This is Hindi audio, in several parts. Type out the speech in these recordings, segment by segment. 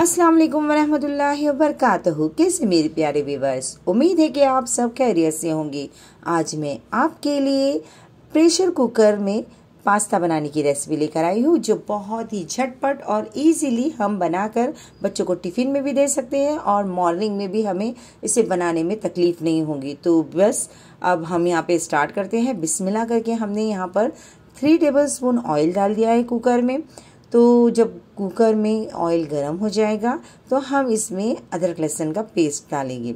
अस्सलाम वालेकुम वरहमतुल्लाहि वबरकातुहू कैसे मेरे प्यारे व्यूअर्स उम्मीद है कि आप सब खैरियत से होंगे आज मैं आपके लिए प्रेशर कुकर में पास्ता बनाने की रेसिपी लेकर आई हूँ जो बहुत ही झटपट और इजीली हम बनाकर बच्चों को टिफ़िन में भी दे सकते हैं और मॉर्निंग में भी हमें इसे बनाने में तकलीफ़ नहीं होगी तो बस अब हम यहाँ पे स्टार्ट करते हैं बिस्मिल्लाह करके हमने यहाँ पर थ्री टेबल स्पून ऑयल डाल दिया है कुकर में तो जब कुकर में ऑयल गर्म हो जाएगा तो हम इसमें अदरक लहसुन का पेस्ट डालेंगे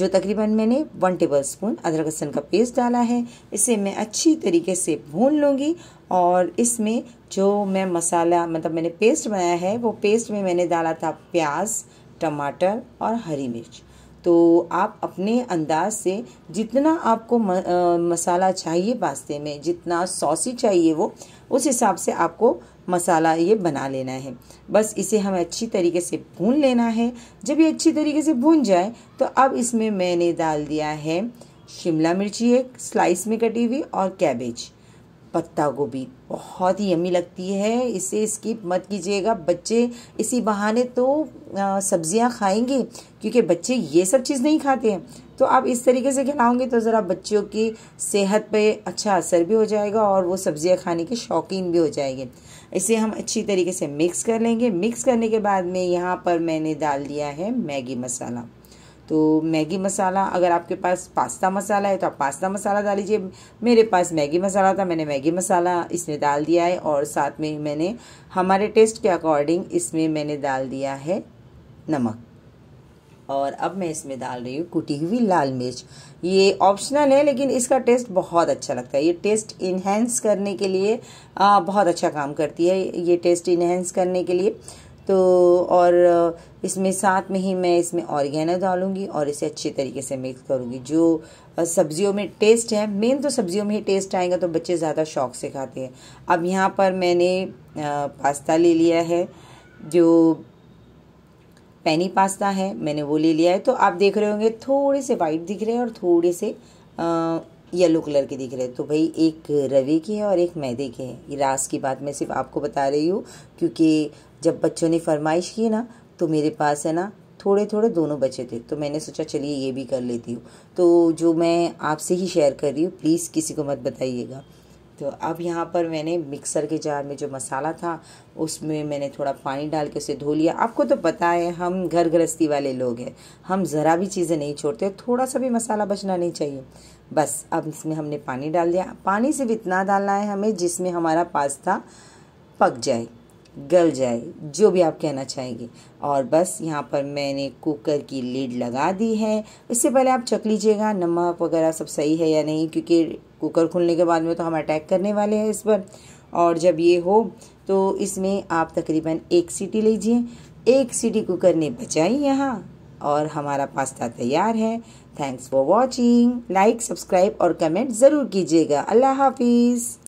जो तकरीबन मैंने वन टेबल स्पून अदरक लहसुन का पेस्ट डाला है इसे मैं अच्छी तरीके से भून लूँगी और इसमें जो मैं मसाला मतलब मैंने पेस्ट बनाया है वो पेस्ट में मैंने डाला था प्याज टमाटर और हरी मिर्च तो आप अपने अंदाज से जितना आपको म, आ, मसाला चाहिए पास्ते में जितना सॉसी चाहिए वो उस हिसाब से आपको मसाला ये बना लेना है बस इसे हमें अच्छी तरीके से भून लेना है जब ये अच्छी तरीके से भून जाए तो अब इसमें मैंने डाल दिया है शिमला मिर्ची एक स्लाइस में कटी हुई और कैबेज पत्ता गोभी बहुत ही यमी लगती है इसे स्किप मत कीजिएगा बच्चे इसी बहाने तो सब्जियां खाएंगे क्योंकि बच्चे ये सब चीज़ नहीं खाते हैं तो आप इस तरीके से खिलाओगे तो ज़रा बच्चों की सेहत पे अच्छा असर भी हो जाएगा और वो सब्जियां खाने के शौकीन भी हो जाएंगे इसे हम अच्छी तरीके से मिक्स कर लेंगे मिक्स करने के बाद में यहाँ पर मैंने डाल दिया है मैगी मसाला तो मैगी मसाला अगर आपके पास पास्ता मसाला है तो आप पास्ता मसाला डालीजिए मेरे पास मैगी मसाला था मैंने मैगी मसाला इसमें डाल दिया है और साथ में मैंने हमारे टेस्ट के अकॉर्डिंग इसमें मैंने डाल दिया है नमक और अब मैं इसमें डाल रही हूँ कुटी हुई लाल मिर्च ये ऑप्शनल है लेकिन इसका टेस्ट बहुत अच्छा लगता है ये टेस्ट इन्हेंस करने के लिए आ, बहुत अच्छा काम करती है ये टेस्ट इन्हेंस करने के लिए तो और इसमें साथ में ही मैं इसमें ऑरिगेनो डालूंगी और इसे अच्छे तरीके से मिक्स करूँगी जो सब्जियों में टेस्ट है मेन तो सब्जियों में ही टेस्ट आएगा तो बच्चे ज़्यादा शौक से खाते हैं अब यहाँ पर मैंने पास्ता ले लिया है जो पैनी पास्ता है मैंने वो ले लिया है तो आप देख रहे होंगे थोड़े से वाइट दिख रहे हैं और थोड़े से आ, येलो कलर के दिख रहे हैं तो भाई एक रवे की है और एक मैदे के हैं ये रास की बात मैं सिर्फ आपको बता रही हूँ क्योंकि जब बच्चों ने फरमाइश की ना तो मेरे पास है ना थोड़े थोड़े दोनों बचे थे तो मैंने सोचा चलिए ये भी कर लेती हूँ तो जो मैं आपसे ही शेयर कर रही हूँ प्लीज़ किसी को मत बताइएगा तो अब यहाँ पर मैंने मिक्सर के जार में जो मसाला था उसमें मैंने थोड़ा पानी डाल के उसे धो लिया आपको तो पता है हम घर गृहस्थी वाले लोग हैं हम ज़रा भी चीज़ें नहीं छोड़ते थोड़ा सा भी मसाला बचना नहीं चाहिए बस अब इसमें हमने पानी डाल दिया पानी सिर्फ इतना डालना है हमें जिसमें हमारा पास्ता पक जाए गल जाए जो भी आप कहना चाहेंगे और बस यहाँ पर मैंने कुकर की लीड लगा दी है इससे पहले आप चख लीजिएगा नमक वगैरह सब सही है या नहीं क्योंकि कुकर खुलने के बाद में तो हम अटैक करने वाले हैं इस पर और जब ये हो तो इसमें आप तकरीबन एक सीटी लीजिए एक सीटी कुकर ने बचाई यहाँ और हमारा पास्ता तैयार है thanks for watching like subscribe और कमेंट ज़रूर कीजिएगा अल्लाह हाफिज़